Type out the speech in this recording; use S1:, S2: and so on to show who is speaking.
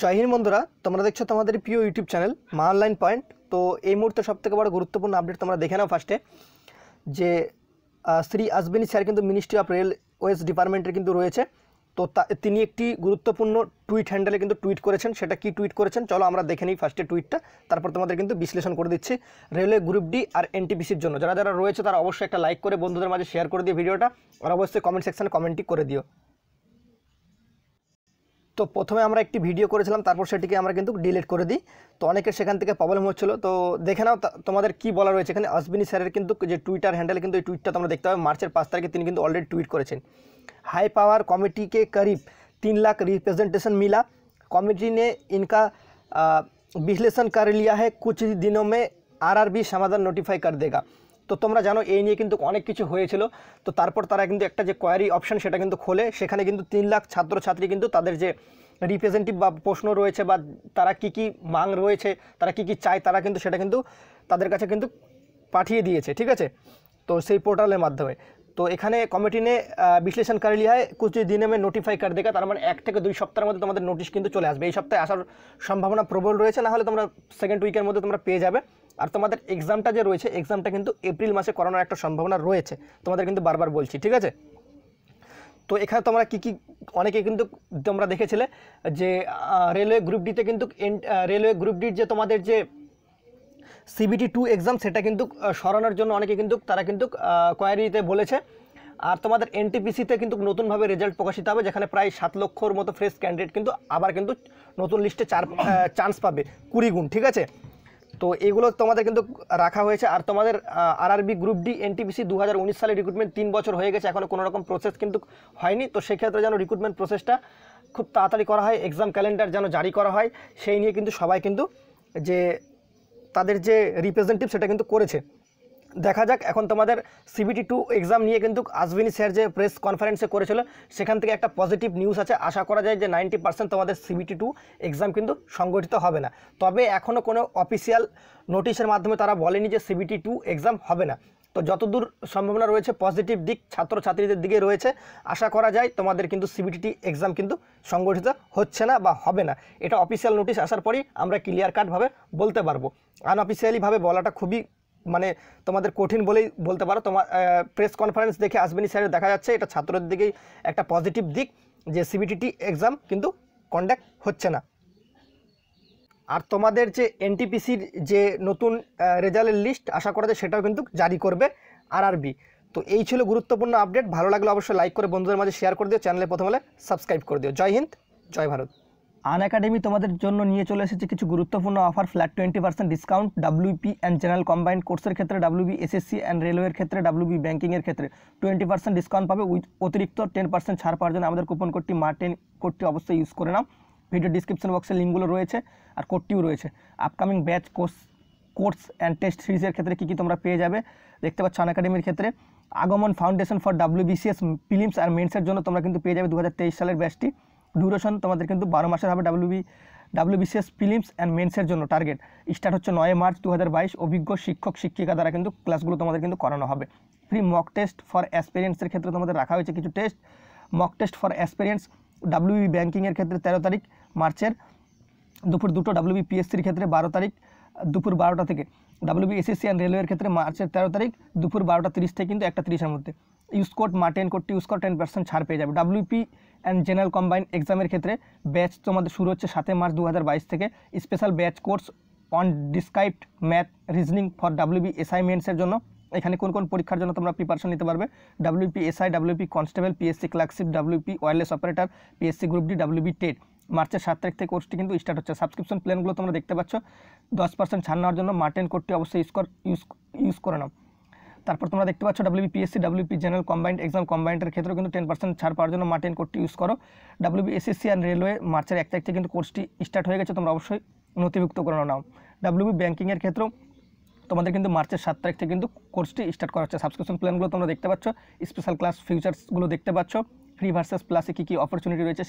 S1: জয় হিন্দ বন্ধুরা তোমরা দেখছো তোমাদের প্রিয় YouTube channel Maa online point তো এই মুহূর্তে সবথেকে বড় গুরুত্বপূর্ণ আপডেট তোমরা দেখে নাও ফার্স্টে যে শ্রী আজবেনি স্যার কিন্তু মিনিস্ট্রি অফ রেল ওয়েস ডিপার্টমেন্টের কিন্তু রয়েছে তো তিনি একটি গুরুত্বপূর্ণ টুইট হ্যান্ডেলে কিন্তু টুইট করেছেন সেটা কি টুইট করেছেন চলো আমরা দেখে নিই ফার্স্টে টুইটটা তারপর তোমাদের কিন্তু বিশ্লেষণ করে দিচ্ছি রেলওয়ে গ্রুপ ডি আর এনটিপিসির জন্য যারা যারা রয়েছে তারা অবশ্যই একটা লাইক করে বন্ধুদের মাঝে শেয়ার করে দিও ভিডিওটা আর অবশ্যই কমেন্ট সেকশানে কমেন্টই করে দিও তো প্রথমে আমরা একটি ভিডিও করেছিলাম তারপর সেটাকে আমরা কিন্তু ডিলিট করে দি তো অনেকের সেখান থেকে প্রবলেম হচ্ছিল তো দেখে নাও তোমাদের কি বলা রয়েছে এখানে অশ্বিনী সয়ারের কিন্তু যে টুইটার হ্যান্ডেলে কিন্তু এই টুইটটা তোমরা দেখতে পাবে মার্চের 5 তারিখকে তিনি কিন্তু অলরেডি টুইট করেছেন হাই পাওয়ার কমিটি কে करीब 3 লাখ रिप्रेजेंटेशन मिला কমিটি نے इनका विश्लेषण कर लिया है कुछ ही दिनों में आरआरबी समाधान नोटिफाई कर देगा তো তোমরা জানো এই নিয়ে কিন্তু অনেক কিছু হয়েছিল তো তারপর তারা কিন্তু একটা যে কোয়ারি অপশান সেটা কিন্তু খোলে সেখানে কিন্তু তিন লাখ ছাত্রছাত্রী কিন্তু তাদের যে রিপ্রেজেন্টেটিভ বা প্রশ্ন রয়েছে বা তারা কি কি মাং রয়েছে তারা কি কি চায় তারা কিন্তু সেটা কিন্তু তাদের কাছে কিন্তু পাঠিয়ে দিয়েছে ঠিক আছে তো সেই পোর্টালের মাধ্যমে তো এখানে কমিটি নে বিশ্লেষণ করে লিহায় কুচি দিনে মে নোটিফাই করে দেখা তার মানে এক থেকে দুই সপ্তাহের মধ্যে তোমাদের নোটিশ কিন্তু চলে আসবে এই সপ্তাহে আসার সম্ভাবনা প্রবল রয়েছে না হলে তোমরা সেকেন্ড উইকের মধ্যে তোমরা পেয়ে যাবে আর তোমাদের এক্সামটা যে রয়েছে এক্সামটা কিন্তু এপ্রিল মাসে করানোর একটা সম্ভাবনা রয়েছে তোমাদের কিন্তু বারবার বলছি ঠিক আছে তো এখানে তোমরা কী কী অনেকে কিন্তু তোমরা দেখেছিলে যে রেলওয়ে গ্রুপ ডিতে কিন্তু রেলওয়ে গ্রুপ ডির যে তোমাদের যে সিবিটি টু এক্সাম সেটা কিন্তু সরানোর জন্য অনেকে কিন্তু তারা কিন্তু কোয়ারিতে বলেছে আর তোমাদের এনটিপিসিতে কিন্তু নতুনভাবে রেজাল্ট প্রকাশিত হবে যেখানে প্রায় সাত লক্ষর মতো ফ্রেশ ক্যান্ডিডেট কিন্তু আবার কিন্তু নতুন লিস্টে চার চান্স পাবে কুড়ি গুণ ঠিক আছে তো এগুলো তোমাদের কিন্তু রাখা হয়েছে আর তোমাদের আরআরবি গ্রুপ ডি এনটিপিসি দু হাজার সালে রিক্রুটমেন্ট তিন বছর হয়ে গেছে এখনও কোনো রকম প্রসেস কিন্তু হয়নি তো সেক্ষেত্রে যেন রিক্রুটমেন্ট প্রসেসটা খুব তাড়াতাড়ি করা হয় এক্সাম ক্যালেন্ডার যেন জারি করা হয় সেই নিয়ে কিন্তু সবাই কিন্তু যে তাদের যে রিপ্রেজেন্টেটিভ সেটা কিন্তু করেছে দেখা যাক এখন তোমাদের সিবিটি টু এক্সাম নিয়ে কিন্তু আজবিনী স্যার যে প্রেস কনফারেন্সে করেছিল সেখান থেকে একটা পজিটিভ নিউজ আছে আশা করা যায় যে নাইনটি পার্সেন্ট তোমাদের সিবিটি টু এক্সাম কিন্তু সংগঠিত হবে না তবে এখনও কোনো অফিসিয়াল নোটিশের মাধ্যমে তারা বলেনি যে সিবিটি টু এক্সাম হবে না তো যতদূর সম্ভাবনা রয়েছে পজিটিভ দিক ছাত্রছাত্রীদের দিকে রয়েছে আশা করা যায় তোমাদের কিন্তু সিবিটিটি এক্সাম কিন্তু সংগঠিত হচ্ছে না বা হবে না এটা অফিসিয়াল নোটিশ আসার পরই আমরা ক্লিয়ার কাটভাবে বলতে পারবো আনঅফিসিয়ালিভাবে বলাটা খুবই মানে তোমাদের কঠিন বলেই বলতে পারো তোমার প্রেস কনফারেন্স দেখে আসবেনি স্যারের দেখা যাচ্ছে এটা ছাত্রের দিকেই একটা পজিটিভ দিক যে সিবিটিটি এক্সাম কিন্তু কন্ডাক্ট হচ্ছে না আর তোমাদের যে এনটিপিসির যে নতুন রেজাল্টের লিস্ট আশা করা যায় সেটাও কিন্তু জারি করবে আরআরবি তো এই ছিল গুরুত্বপূর্ণ আপডেট ভালো লাগলে অবশ্যই লাইক করে বন্ধুদের মাঝে শেয়ার করে দিও চ্যানেলে প্রথম হলে সাবস্ক্রাইব করে দিও জয় হিন্দ জয় ভারত আন একাডেমি তোমাদের জন্য নিয়ে চলে এসেছে কিছু গুরুত্বপূর্ণ offer flat twenty percent discount WP and general combined কোর্সের ক্ষেত্রে ডাব্লিউবি এসএসসি অ্যান্ড রেলওয়ের ক্ষেত্রে ডাব্লিউবি ব্যাঙ্কিংয়ের ক্ষেত্রে টোয়েন্টি পার্সেন্ট ডিসকাউন্ট পাবে উইথ অতিরিক্ত টেন পার্সেন্ট ছাড় পাওয়ার জন্য আমাদের কুপন কোডটি মা টেন কোডটি অবশ্যই ইউজ করে নাও ভিডিও ডিসক্রিপশন বক্সে লিঙ্কগুলো রয়েছে আর কোডটিও রয়েছে upcoming batch course course and test সিরিজের ক্ষেত্রে কী কী তোমরা পেয়ে যাবে দেখতে পাচ্ছ আন একাডেমির ক্ষেত্রে আগমন ফাউন্ডেশন ফর ডাব্লিউবিসিএস ফিলিমস আর মেন্সের জন্য তোমরা কিন্তু পেয়ে যাবে দু সালের ব্যাচটি ডিউরেশন তোমাদের কিন্তু বারো মাসের হবে ডাব্লিউবি ডাব্লিউবিসিএস ফিলিমস অ্যান্ড মেন্সের জন্য টার্গেট স্টার্ট হচ্ছে নয় মার্চ দু অভিজ্ঞ শিক্ষক শিক্ষিকা দ্বারা কিন্তু ক্লাসগুলো তোমাদের কিন্তু করানো হবে ফ্রি মক টেস্ট ফর অ্যাসপিরিয়েন্সের ক্ষেত্রে তোমাদের রাখা হয়েছে কিছু test mock test for aspirants WB ব্যাঙ্কিংয়ের ক্ষেত্রে তেরো তারিখ মার্চের দুপুর দুটো ডাব্লিউবি পিএসসির ক্ষেত্রে বারো তারিখ দুপুর বারোটা থেকে ডাব্লিউবি এসএসসি অ্যান্ড রেলওয়ের ক্ষেত্রে মার্চের তেরো তারিখ দুপুর বারোটা তিরিশ থেকে কিন্তু একটা তিরিশের মধ্যে ইউসকোট মার্টেন কোডটি করো টেন পার্সেন্ট ছাড় পেয়ে যাবে ডাব্লিউপি অ্যান্ড জেনারেল কম্বাইন এক্সামের ক্ষেত্রে ব্যাচ তোমাদের শুরু হচ্ছে সাতই মার্চ দু থেকে special batch course on described math reasoning for WB অ্যাসাইনমেন্টসের জন্য এখানে কোন কোন পরীক্ষার জন্য তোমরা প্রিপারেশন নিতে পারবে WP SI WP constable PSC clerkship WP wireless operator PSC group D WB TET মার্চের সাত তারিখ থেকে কোর্সটি কিন্তু স্টার্ট হচ্ছে সাবস্ক্রিপশন প্ল্যানগুলো তোমরা দেখতে পাচ্ছ দশ পার্সেন্ট ছাড় নেওয়ার জন্য মার্টেন কোডটি অবশ্যই ইউজ কর ইউজ ইউজ করে নাও তারপর তোমরা দেখতে পাচ্ছ W P general combined exam কম্বাইন্ডের ক্ষেত্রে কিন্তু টেন পার্সেন্ট ছাড় পাওয়ার জন্য মার্টিন কোডটি ইউজ করো ডাব্লিউবিএসএসসি অ্যান্ড রেলওয়ে মার্চের এক তারিখ থেকে কিন্তু কোর্সটি স্টার্ট হয়ে গেছে তোমরা অবশ্যই নথিভুক্ত করে নাও বি ব্যাঙ্কিংয়ের ক্ষেত্রেও তোমাদের কিন্তু মার্চের সাত তারিখ থেকে কিন্তু কোর্সটি স্টার্ট করা হচ্ছে সাবস্ক্রিপশন প্ল্যানগুলো তোমরা দেখতে পাচ্ছ স্পেশাল ক্লাস ফিউচার্সগুলো দেখতে পাচ্ছ ফ্রি ভার্সেস প্লাসে কী কী অপরচুনিটি রয়েছে